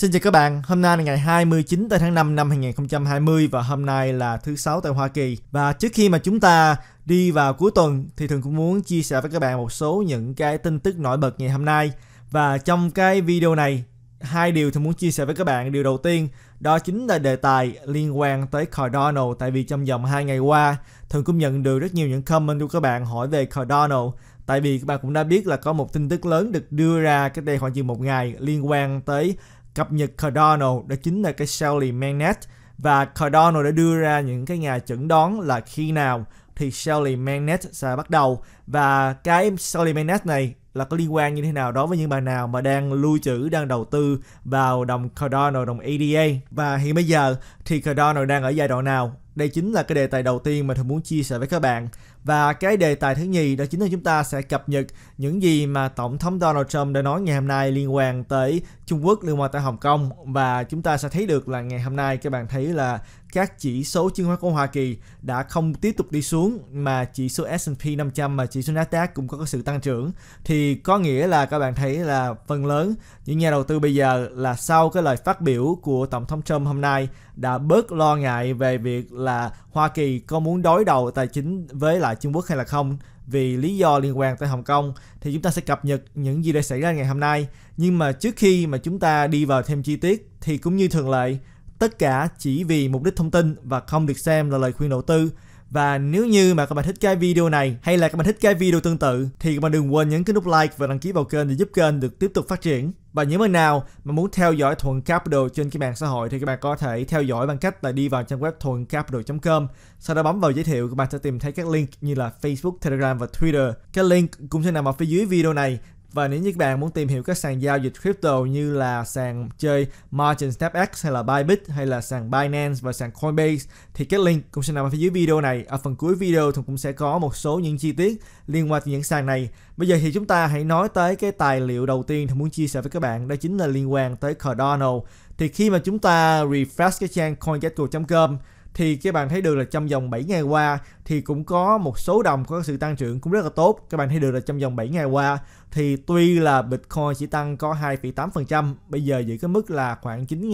Xin chào các bạn, hôm nay là ngày 29 tháng 5 năm 2020 và hôm nay là thứ sáu tại Hoa Kỳ. Và trước khi mà chúng ta đi vào cuối tuần thì thường cũng muốn chia sẻ với các bạn một số những cái tin tức nổi bật ngày hôm nay. Và trong cái video này, hai điều thì muốn chia sẻ với các bạn. Điều đầu tiên đó chính là đề tài liên quan tới Cardano tại vì trong vòng 2 ngày qua thường cũng nhận được rất nhiều những comment của các bạn hỏi về Cardano tại vì các bạn cũng đã biết là có một tin tức lớn được đưa ra cách đây khoảng chừng một ngày liên quan tới cập nhật Cardano đó chính là cái Shelly Mainnet và Cardano đã đưa ra những cái nhà chẩn đoán là khi nào thì Shelly Mainnet sẽ bắt đầu và cái Shelly Mainnet này là có liên quan như thế nào đối với những bạn nào mà đang lưu trữ, đang đầu tư vào đồng Cardano, đồng ADA e và hiện bây giờ thì Cardano đang ở giai đoạn nào? Đây chính là cái đề tài đầu tiên mà tôi muốn chia sẻ với các bạn và cái đề tài thứ nhì đó chính là chúng ta sẽ cập nhật những gì mà Tổng thống Donald Trump đã nói ngày hôm nay liên quan tới Trung Quốc, liên quan tới Hồng Kông. Và chúng ta sẽ thấy được là ngày hôm nay các bạn thấy là các chỉ số chứng khoán của Hoa Kỳ đã không tiếp tục đi xuống mà chỉ số S&P 500 mà chỉ số Nasdaq cũng có sự tăng trưởng thì có nghĩa là các bạn thấy là phần lớn những nhà đầu tư bây giờ là sau cái lời phát biểu của Tổng thống Trump hôm nay đã bớt lo ngại về việc là Hoa Kỳ có muốn đối đầu tài chính với lại Trung Quốc hay là không vì lý do liên quan tới Hồng Kông thì chúng ta sẽ cập nhật những gì đã xảy ra ngày hôm nay. Nhưng mà trước khi mà chúng ta đi vào thêm chi tiết thì cũng như thường lệ, tất cả chỉ vì mục đích thông tin và không được xem là lời khuyên đầu tư. Và nếu như mà các bạn thích cái video này hay là các bạn thích cái video tương tự thì các bạn đừng quên nhấn cái nút like và đăng ký vào kênh để giúp kênh được tiếp tục phát triển. Và những bạn nào mà muốn theo dõi Thuận Capital trên cái mạng xã hội thì các bạn có thể theo dõi bằng cách là đi vào trang web thuầncapital.com Sau đó bấm vào giới thiệu các bạn sẽ tìm thấy các link như là Facebook, Telegram và Twitter Các link cũng sẽ nằm ở phía dưới video này và nếu như các bạn muốn tìm hiểu các sàn giao dịch crypto như là sàn chơi Margin Step X hay là Bybit hay là sàn Binance và sàn Coinbase thì cái link cũng sẽ nằm ở phía dưới video này. Ở phần cuối video thì cũng sẽ có một số những chi tiết liên quan đến những sàn này. Bây giờ thì chúng ta hãy nói tới cái tài liệu đầu tiên thì muốn chia sẻ với các bạn đó chính là liên quan tới Cardano. Thì khi mà chúng ta refresh cái trang coingecko.com thì các bạn thấy được là trong vòng 7 ngày qua thì cũng có một số đồng có sự tăng trưởng cũng rất là tốt. Các bạn thấy được là trong vòng 7 ngày qua thì tuy là Bitcoin chỉ tăng có 2,8%, bây giờ giữ cái mức là khoảng 9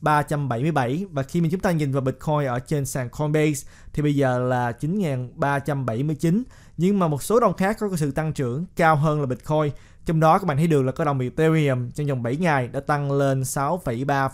377 và khi mà chúng ta nhìn vào Bitcoin ở trên sàn Coinbase thì bây giờ là 9.379 nhưng mà một số đồng khác có sự tăng trưởng cao hơn là Bitcoin trong đó các bạn thấy được là có đồng Ethereum trong vòng 7 ngày đã tăng lên 6,3%.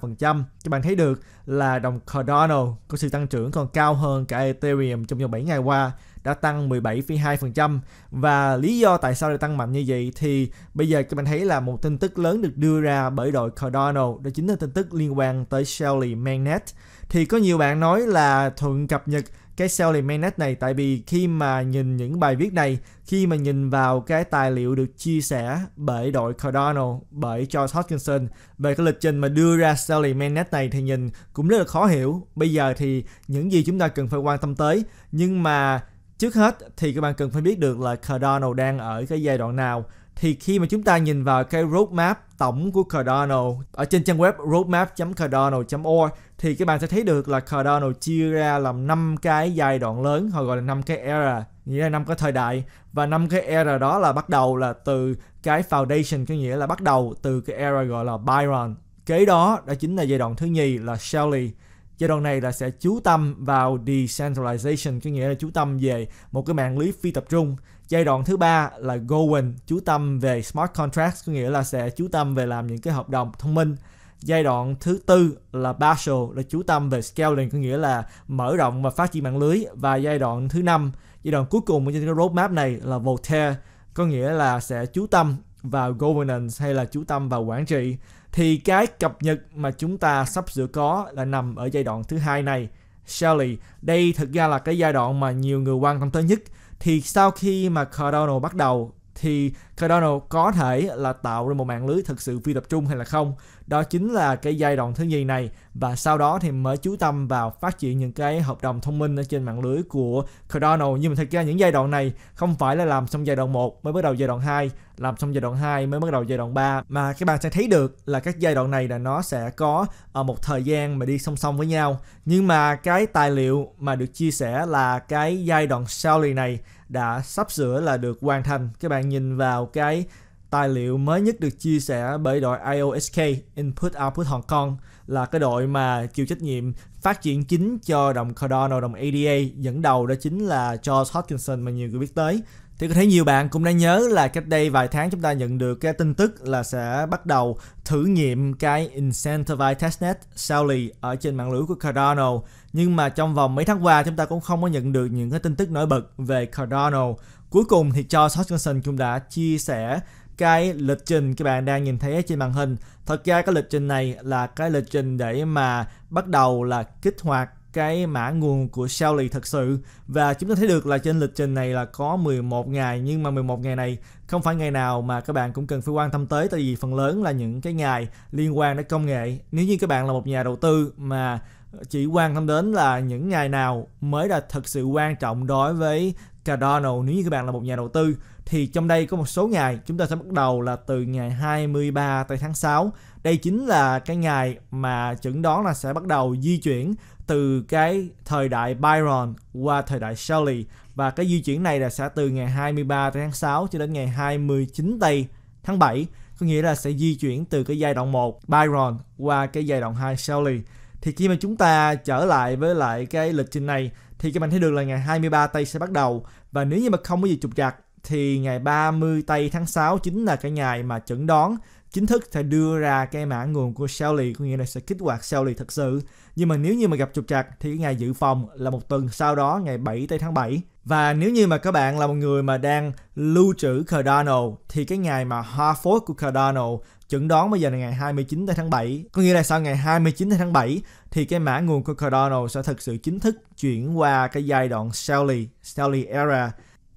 Các bạn thấy được là đồng Cardano có sự tăng trưởng còn cao hơn cả Ethereum trong vòng 7 ngày qua đã tăng 17,2% và lý do tại sao lại tăng mạnh như vậy thì bây giờ các bạn thấy là một tin tức lớn được đưa ra bởi đội Cardano đó chính là tin tức liên quan tới shelly Magnet thì có nhiều bạn nói là thuận cập nhật cái selling magnet này tại vì khi mà nhìn những bài viết này khi mà nhìn vào cái tài liệu được chia sẻ bởi đội Cardano bởi George Hoskinson về cái lịch trình mà đưa ra selling magnet này thì nhìn cũng rất là khó hiểu bây giờ thì những gì chúng ta cần phải quan tâm tới nhưng mà trước hết thì các bạn cần phải biết được là Cardano đang ở cái giai đoạn nào thì khi mà chúng ta nhìn vào cái roadmap tổng của Cardano ở trên trang web roadmap.cardano.org thì các bạn sẽ thấy được là Cardano chia ra làm năm cái giai đoạn lớn họ gọi là năm cái era nghĩa là năm cái thời đại và năm cái era đó là bắt đầu là từ cái foundation có nghĩa là bắt đầu từ cái era gọi là Byron kế đó đó chính là giai đoạn thứ nhì là Shelley giai đoạn này là sẽ chú tâm vào decentralization có nghĩa là chú tâm về một cái mạng lưới phi tập trung giai đoạn thứ ba là going chú tâm về smart contracts có nghĩa là sẽ chú tâm về làm những cái hợp đồng thông minh giai đoạn thứ tư là partial là chú tâm về scaling có nghĩa là mở rộng và phát triển mạng lưới và giai đoạn thứ năm giai đoạn cuối cùng trên cái roadmap này là Voltaire có nghĩa là sẽ chú tâm vào governance hay là chú tâm vào quản trị thì cái cập nhật mà chúng ta sắp sửa có là nằm ở giai đoạn thứ hai này Shelly đây thực ra là cái giai đoạn mà nhiều người quan tâm tới nhất thì sau khi mà Cardano bắt đầu thì Cardano có thể là tạo ra một mạng lưới thực sự phi tập trung hay là không. Đó chính là cái giai đoạn thứ nhì này và sau đó thì mới chú tâm vào phát triển những cái hợp đồng thông minh ở trên mạng lưới của Cardano. Nhưng mà thật ra những giai đoạn này không phải là làm xong giai đoạn 1 mới bắt đầu giai đoạn 2, làm xong giai đoạn 2 mới bắt đầu giai đoạn 3 mà các bạn sẽ thấy được là các giai đoạn này là nó sẽ có ở ờ, một thời gian mà đi song song với nhau. Nhưng mà cái tài liệu mà được chia sẻ là cái giai đoạn sau này đã sắp sửa là được hoàn thành. Các bạn nhìn vào cái tài liệu mới nhất được chia sẻ bởi đội IOSK Input Output Hong Kong là cái đội mà chịu trách nhiệm phát triển chính cho đồng Cardano, đồng ADA dẫn đầu đó chính là Charles Hutchinson mà nhiều người biết tới thì có thể nhiều bạn cũng đã nhớ là cách đây vài tháng chúng ta nhận được cái tin tức là sẽ bắt đầu thử nghiệm cái Incentivized Testnet Sally ở trên mạng lưới của Cardano. Nhưng mà trong vòng mấy tháng qua chúng ta cũng không có nhận được những cái tin tức nổi bật về Cardano. Cuối cùng thì Charles Hutchinson cũng đã chia sẻ cái lịch trình các bạn đang nhìn thấy trên màn hình thật ra cái lịch trình này là cái lịch trình để mà bắt đầu là kích hoạt cái mã nguồn của Xiaoli thật sự và chúng ta thấy được là trên lịch trình này là có 11 ngày nhưng mà 11 ngày này không phải ngày nào mà các bạn cũng cần phải quan tâm tới tại vì phần lớn là những cái ngày liên quan đến công nghệ nếu như các bạn là một nhà đầu tư mà chỉ quan tâm đến là những ngày nào mới là thật sự quan trọng đối với Cardano nếu như các bạn là một nhà đầu tư thì trong đây có một số ngày chúng ta sẽ bắt đầu là từ ngày 23 tới tháng 6 đây chính là cái ngày mà chẩn đoán là sẽ bắt đầu di chuyển từ cái thời đại Byron qua thời đại Shelley và cái di chuyển này là sẽ từ ngày 23 tới tháng 6 cho đến ngày 29 tây tháng 7 có nghĩa là sẽ di chuyển từ cái giai đoạn 1 Byron qua cái giai đoạn 2 Shelley thì khi mà chúng ta trở lại với lại cái lịch trình này thì các bạn thấy được là ngày 23 tây sẽ bắt đầu và nếu như mà không có gì trục trặc thì ngày 30 tây tháng 6 chính là cái ngày mà chẩn đoán chính thức sẽ đưa ra cái mã nguồn của Shelly có nghĩa là sẽ kích hoạt Shelly thật sự nhưng mà nếu như mà gặp trục trặc thì cái ngày dự phòng là một tuần sau đó ngày 7 tây tháng 7 và nếu như mà các bạn là một người mà đang lưu trữ Cardano thì cái ngày mà hard fork của Cardano chuẩn đoán bây giờ là ngày 29 tháng 7 có nghĩa là sau ngày 29 tháng 7 thì cái mã nguồn của Cardano sẽ thực sự chính thức chuyển qua cái giai đoạn Shelly, Shelly era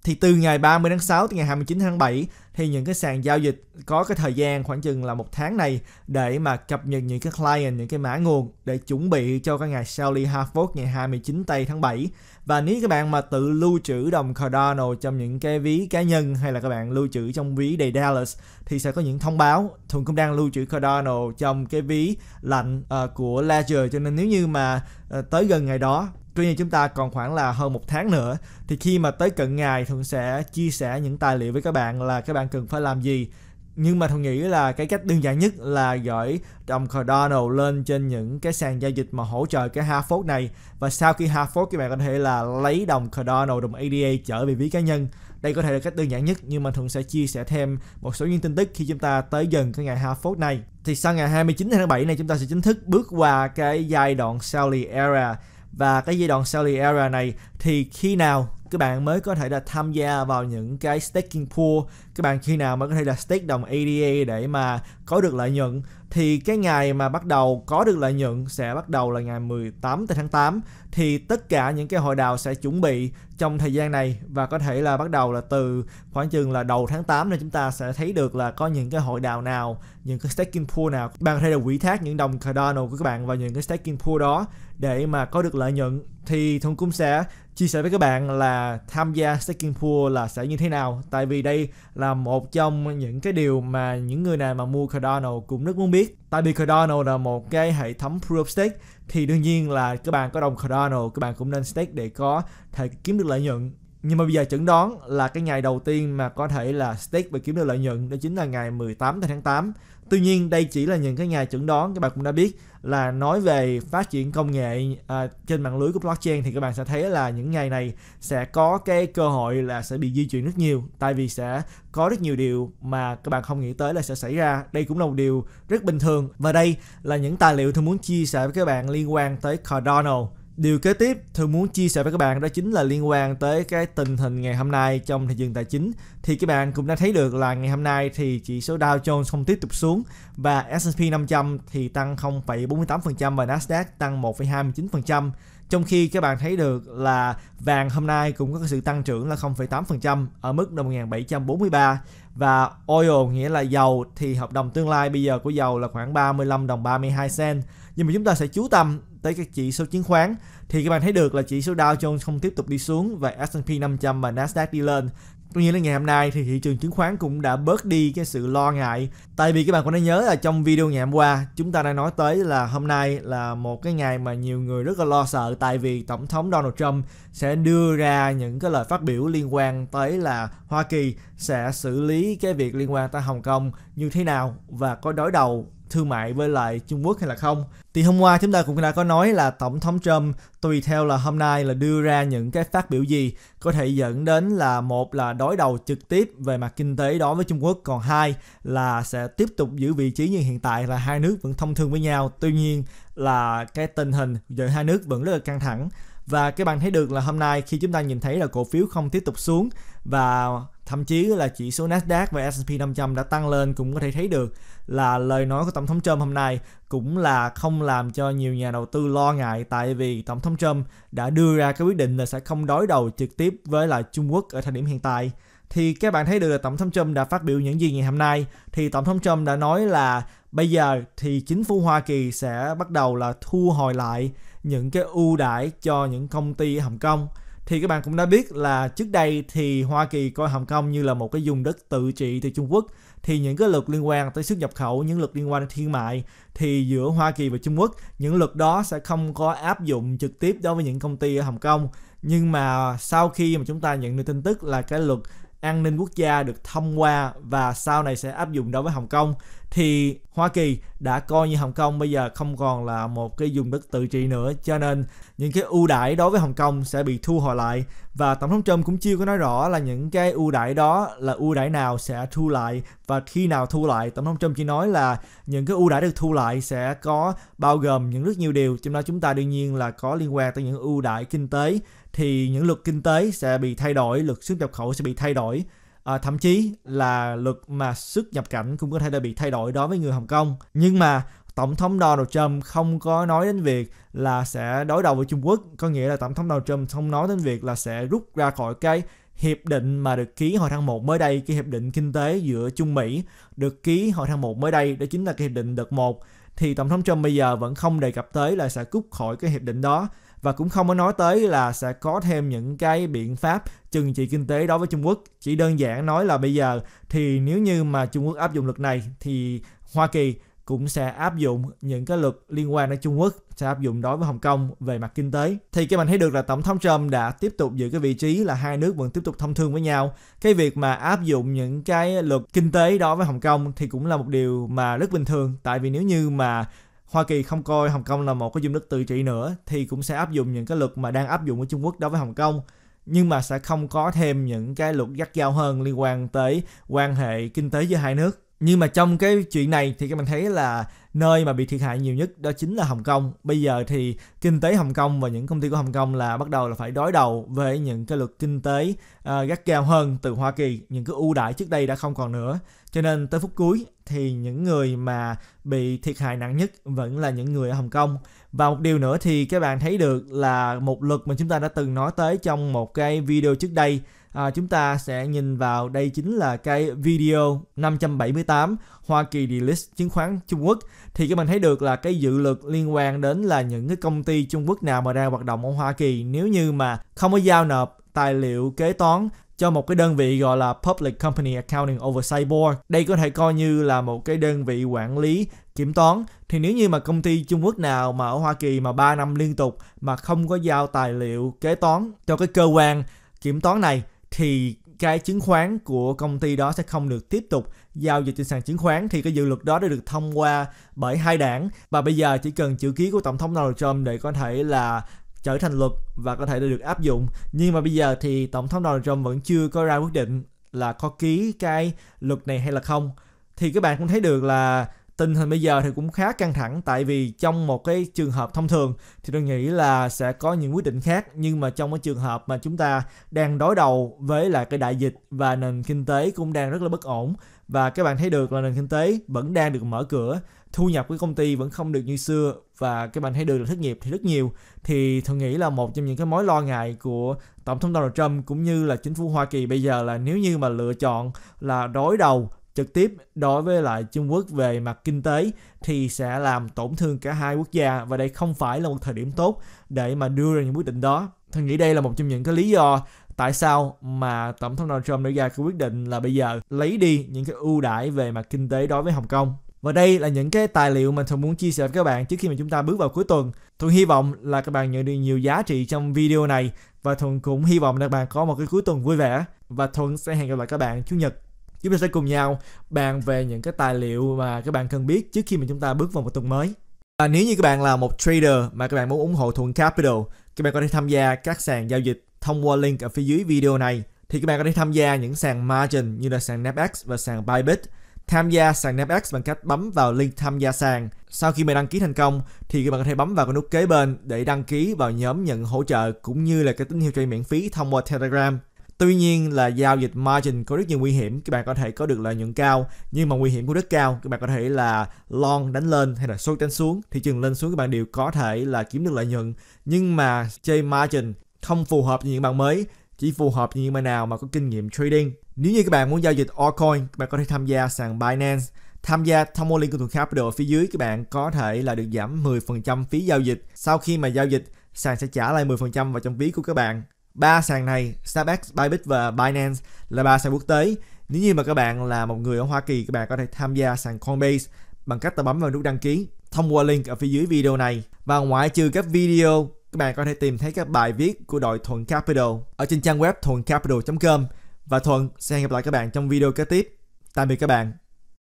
thì từ ngày 30 tháng 6 tới ngày 29 tháng 7 thì những cái sàn giao dịch có cái thời gian khoảng chừng là một tháng này để mà cập nhật những cái client, những cái mã nguồn để chuẩn bị cho cái ngày Sally Harvard ngày 29 tây tháng 7 và nếu các bạn mà tự lưu trữ đồng Cardano trong những cái ví cá nhân hay là các bạn lưu trữ trong ví đầy Dallas thì sẽ có những thông báo thường cũng đang lưu trữ Cardano trong cái ví lạnh uh, của Ledger cho nên nếu như mà uh, tới gần ngày đó tuy nhiên chúng ta còn khoảng là hơn một tháng nữa thì khi mà tới cận ngày thuận sẽ chia sẻ những tài liệu với các bạn là các bạn cần phải làm gì nhưng mà thuận nghĩ là cái cách đơn giản nhất là gửi đồng Cardano lên trên những cái sàn giao dịch mà hỗ trợ cái ha phốt này và sau khi ha phốt các bạn có thể là lấy đồng Cardano đồng ADA trở về ví cá nhân đây có thể là cách đơn giản nhất nhưng mà thuận sẽ chia sẻ thêm một số những tin tức khi chúng ta tới gần cái ngày ha phốt này thì sau ngày 29 tháng 7 này chúng ta sẽ chính thức bước qua cái giai đoạn Sally era và cái giai đoạn Sally era này thì khi nào các bạn mới có thể là tham gia vào những cái staking pool các bạn khi nào mới có thể là stake đồng ADA để mà có được lợi nhuận thì cái ngày mà bắt đầu có được lợi nhuận sẽ bắt đầu là ngày 18 tháng 8 thì tất cả những cái hội đào sẽ chuẩn bị trong thời gian này và có thể là bắt đầu là từ khoảng chừng là đầu tháng 8 là chúng ta sẽ thấy được là có những cái hội đào nào những cái staking pool nào bạn có thể là quỹ thác những đồng Cardano của các bạn vào những cái staking pool đó để mà có được lợi nhuận thì thùng cũng sẽ chia sẻ với các bạn là tham gia staking pool là sẽ như thế nào tại vì đây là một trong những cái điều mà những người nào mà mua Cardano cũng rất muốn biết tại vì Cardano là một cái hệ thống proof of stake thì đương nhiên là các bạn có đồng Cardano các bạn cũng nên stake để có thể kiếm được lợi nhuận nhưng mà bây giờ chẩn đoán là cái ngày đầu tiên mà có thể là stake bị kiếm được lợi nhuận đó chính là ngày 18 tháng 8. Tuy nhiên đây chỉ là những cái ngày chẩn đoán các bạn cũng đã biết là nói về phát triển công nghệ à, trên mạng lưới của blockchain thì các bạn sẽ thấy là những ngày này sẽ có cái cơ hội là sẽ bị di chuyển rất nhiều tại vì sẽ có rất nhiều điều mà các bạn không nghĩ tới là sẽ xảy ra. Đây cũng là một điều rất bình thường và đây là những tài liệu tôi muốn chia sẻ với các bạn liên quan tới Cardano Điều kế tiếp tôi muốn chia sẻ với các bạn đó chính là liên quan tới cái tình hình ngày hôm nay trong thị trường tài chính. Thì các bạn cũng đã thấy được là ngày hôm nay thì chỉ số Dow Jones không tiếp tục xuống và S&P 500 thì tăng 0,48% và Nasdaq tăng 1,29%. Trong khi các bạn thấy được là vàng hôm nay cũng có sự tăng trưởng là 0,8% ở mức 1743 và oil nghĩa là dầu thì hợp đồng tương lai bây giờ của dầu là khoảng 35 đồng 32 cent. Nhưng mà chúng ta sẽ chú tâm tới các chỉ số chứng khoán thì các bạn thấy được là chỉ số Dow Jones không tiếp tục đi xuống và S&P 500 và Nasdaq đi lên. Tuy nhiên là ngày hôm nay thì thị trường chứng khoán cũng đã bớt đi cái sự lo ngại Tại vì các bạn cũng đã nhớ là trong video ngày hôm qua chúng ta đã nói tới là hôm nay là một cái ngày mà nhiều người rất là lo sợ Tại vì Tổng thống Donald Trump sẽ đưa ra những cái lời phát biểu liên quan tới là Hoa Kỳ sẽ xử lý cái việc liên quan tới Hồng Kông như thế nào Và có đối đầu thương mại với lại Trung Quốc hay là không. Thì hôm qua chúng ta cũng đã có nói là Tổng thống Trump tùy theo là hôm nay là đưa ra những cái phát biểu gì có thể dẫn đến là một là đối đầu trực tiếp về mặt kinh tế đó với Trung Quốc còn hai là sẽ tiếp tục giữ vị trí như hiện tại là hai nước vẫn thông thương với nhau. Tuy nhiên là cái tình hình giữa hai nước vẫn rất là căng thẳng và các bạn thấy được là hôm nay khi chúng ta nhìn thấy là cổ phiếu không tiếp tục xuống và thậm chí là chỉ số Nasdaq và S&P 500 đã tăng lên cũng có thể thấy được là lời nói của Tổng thống Trump hôm nay cũng là không làm cho nhiều nhà đầu tư lo ngại tại vì Tổng thống Trump đã đưa ra cái quyết định là sẽ không đối đầu trực tiếp với lại Trung Quốc ở thời điểm hiện tại thì các bạn thấy được là Tổng thống Trump đã phát biểu những gì ngày hôm nay thì Tổng thống Trump đã nói là bây giờ thì chính phủ Hoa Kỳ sẽ bắt đầu là thu hồi lại những cái ưu đãi cho những công ty ở Hồng Kông thì các bạn cũng đã biết là trước đây thì Hoa Kỳ coi Hồng Kông như là một cái vùng đất tự trị từ Trung Quốc thì những cái luật liên quan tới xuất nhập khẩu, những luật liên quan đến thương mại thì giữa Hoa Kỳ và Trung Quốc những luật đó sẽ không có áp dụng trực tiếp đối với những công ty ở Hồng Kông nhưng mà sau khi mà chúng ta nhận được tin tức là cái luật an ninh quốc gia được thông qua và sau này sẽ áp dụng đối với Hồng Kông thì Hoa Kỳ đã coi như Hồng Kông bây giờ không còn là một cái vùng đất tự trị nữa cho nên những cái ưu đãi đối với Hồng Kông sẽ bị thu hồi lại và tổng thống Trump cũng chưa có nói rõ là những cái ưu đãi đó là ưu đãi nào sẽ thu lại và khi nào thu lại tổng thống Trump chỉ nói là những cái ưu đãi được thu lại sẽ có bao gồm những rất nhiều điều trong đó chúng ta đương nhiên là có liên quan tới những ưu đãi kinh tế thì những luật kinh tế sẽ bị thay đổi, luật xuất nhập khẩu sẽ bị thay đổi. À, thậm chí là luật mà xuất nhập cảnh cũng có thể đã bị thay đổi đối với người Hồng Kông. Nhưng mà Tổng thống Donald Trump không có nói đến việc là sẽ đối đầu với Trung Quốc, có nghĩa là Tổng thống Donald Trump không nói đến việc là sẽ rút ra khỏi cái hiệp định mà được ký hồi tháng 1 mới đây, cái hiệp định kinh tế giữa Trung Mỹ được ký hồi tháng 1 mới đây, đó chính là cái hiệp định đợt 1 thì Tổng thống Trump bây giờ vẫn không đề cập tới là sẽ cút khỏi cái hiệp định đó và cũng không có nói tới là sẽ có thêm những cái biện pháp trừng trị kinh tế đối với Trung Quốc chỉ đơn giản nói là bây giờ thì nếu như mà Trung Quốc áp dụng luật này thì Hoa Kỳ cũng sẽ áp dụng những cái luật liên quan đến Trung Quốc sẽ áp dụng đối với Hồng Kông về mặt kinh tế. Thì các bạn thấy được là Tổng thống Trump đã tiếp tục giữ cái vị trí là hai nước vẫn tiếp tục thông thương với nhau. Cái việc mà áp dụng những cái luật kinh tế đối với Hồng Kông thì cũng là một điều mà rất bình thường tại vì nếu như mà Hoa Kỳ không coi Hồng Kông là một cái vùng đất tự trị nữa thì cũng sẽ áp dụng những cái luật mà đang áp dụng ở Trung Quốc đối với Hồng Kông nhưng mà sẽ không có thêm những cái luật gắt gao hơn liên quan tới quan hệ kinh tế giữa hai nước nhưng mà trong cái chuyện này thì các bạn thấy là nơi mà bị thiệt hại nhiều nhất đó chính là Hồng Kông. Bây giờ thì kinh tế Hồng Kông và những công ty của Hồng Kông là bắt đầu là phải đối đầu với những cái luật kinh tế uh, gắt gao hơn từ Hoa Kỳ, những cái ưu đãi trước đây đã không còn nữa. Cho nên tới phút cuối thì những người mà bị thiệt hại nặng nhất vẫn là những người ở Hồng Kông. Và một điều nữa thì các bạn thấy được là một luật mà chúng ta đã từng nói tới trong một cái video trước đây à, chúng ta sẽ nhìn vào đây chính là cái video 578 Hoa Kỳ delist chứng khoán Trung Quốc thì các bạn thấy được là cái dự luật liên quan đến là những cái công ty Trung Quốc nào mà đang hoạt động ở Hoa Kỳ nếu như mà không có giao nộp tài liệu kế toán cho một cái đơn vị gọi là Public Company Accounting Oversight Board. Đây có thể coi như là một cái đơn vị quản lý kiểm toán. Thì nếu như mà công ty Trung Quốc nào mà ở Hoa Kỳ mà 3 năm liên tục mà không có giao tài liệu kế toán cho cái cơ quan kiểm toán này thì cái chứng khoán của công ty đó sẽ không được tiếp tục giao dịch trên sàn chứng khoán thì cái dự luật đó đã được thông qua bởi hai đảng và bây giờ chỉ cần chữ ký của tổng thống Donald Trump để có thể là trở thành luật và có thể được áp dụng nhưng mà bây giờ thì tổng thống Donald Trump vẫn chưa có ra quyết định là có ký cái luật này hay là không thì các bạn cũng thấy được là tình hình bây giờ thì cũng khá căng thẳng tại vì trong một cái trường hợp thông thường thì tôi nghĩ là sẽ có những quyết định khác nhưng mà trong cái trường hợp mà chúng ta đang đối đầu với lại cái đại dịch và nền kinh tế cũng đang rất là bất ổn và các bạn thấy được là nền kinh tế vẫn đang được mở cửa thu nhập của công ty vẫn không được như xưa và các bạn thấy được là thất nghiệp thì rất nhiều thì tôi nghĩ là một trong những cái mối lo ngại của tổng thống Donald Trump cũng như là chính phủ Hoa Kỳ bây giờ là nếu như mà lựa chọn là đối đầu trực tiếp đối với lại Trung Quốc về mặt kinh tế thì sẽ làm tổn thương cả hai quốc gia và đây không phải là một thời điểm tốt để mà đưa ra những quyết định đó. Tôi nghĩ đây là một trong những cái lý do tại sao mà tổng thống Donald Trump đưa ra cái quyết định là bây giờ lấy đi những cái ưu đãi về mặt kinh tế đối với Hồng Kông. Và đây là những cái tài liệu mà Thuận muốn chia sẻ với các bạn trước khi mà chúng ta bước vào cuối tuần. Thuận hy vọng là các bạn nhận được nhiều giá trị trong video này và Thuận cũng hy vọng là các bạn có một cái cuối tuần vui vẻ và Thuận sẽ hẹn gặp lại các bạn Chủ nhật chúng ta sẽ cùng nhau bàn về những cái tài liệu mà các bạn cần biết trước khi mà chúng ta bước vào một tuần mới. À, nếu như các bạn là một trader mà các bạn muốn ủng hộ Thuận Capital, các bạn có thể tham gia các sàn giao dịch thông qua link ở phía dưới video này. Thì các bạn có thể tham gia những sàn margin như là sàn Napex và sàn Bybit. Tham gia sàn Napex bằng cách bấm vào link tham gia sàn. Sau khi mà đăng ký thành công thì các bạn có thể bấm vào cái nút kế bên để đăng ký vào nhóm nhận hỗ trợ cũng như là cái tín hiệu chơi miễn phí thông qua Telegram. Tuy nhiên là giao dịch margin có rất nhiều nguy hiểm, các bạn có thể có được lợi nhuận cao nhưng mà nguy hiểm cũng rất cao. Các bạn có thể là long đánh lên hay là short đánh xuống, thị trường lên xuống các bạn đều có thể là kiếm được lợi nhuận. Nhưng mà chơi margin không phù hợp với những bạn mới, chỉ phù hợp với những bạn nào mà có kinh nghiệm trading. Nếu như các bạn muốn giao dịch altcoin, các bạn có thể tham gia sàn Binance. Tham gia thông qua link của Thuận Capital ở phía dưới các bạn có thể là được giảm 10% phí giao dịch. Sau khi mà giao dịch, sàn sẽ trả lại 10% vào trong ví của các bạn ba sàn này SnapX, Bybit và Binance là ba sàn quốc tế. Nếu như mà các bạn là một người ở Hoa Kỳ, các bạn có thể tham gia sàn Coinbase bằng cách bấm vào nút đăng ký thông qua link ở phía dưới video này. Và ngoại trừ các video, các bạn có thể tìm thấy các bài viết của đội Thuận Capital ở trên trang web thuậncapital.com. Và Thuận sẽ hẹn gặp lại các bạn trong video kế tiếp. Tạm biệt các bạn.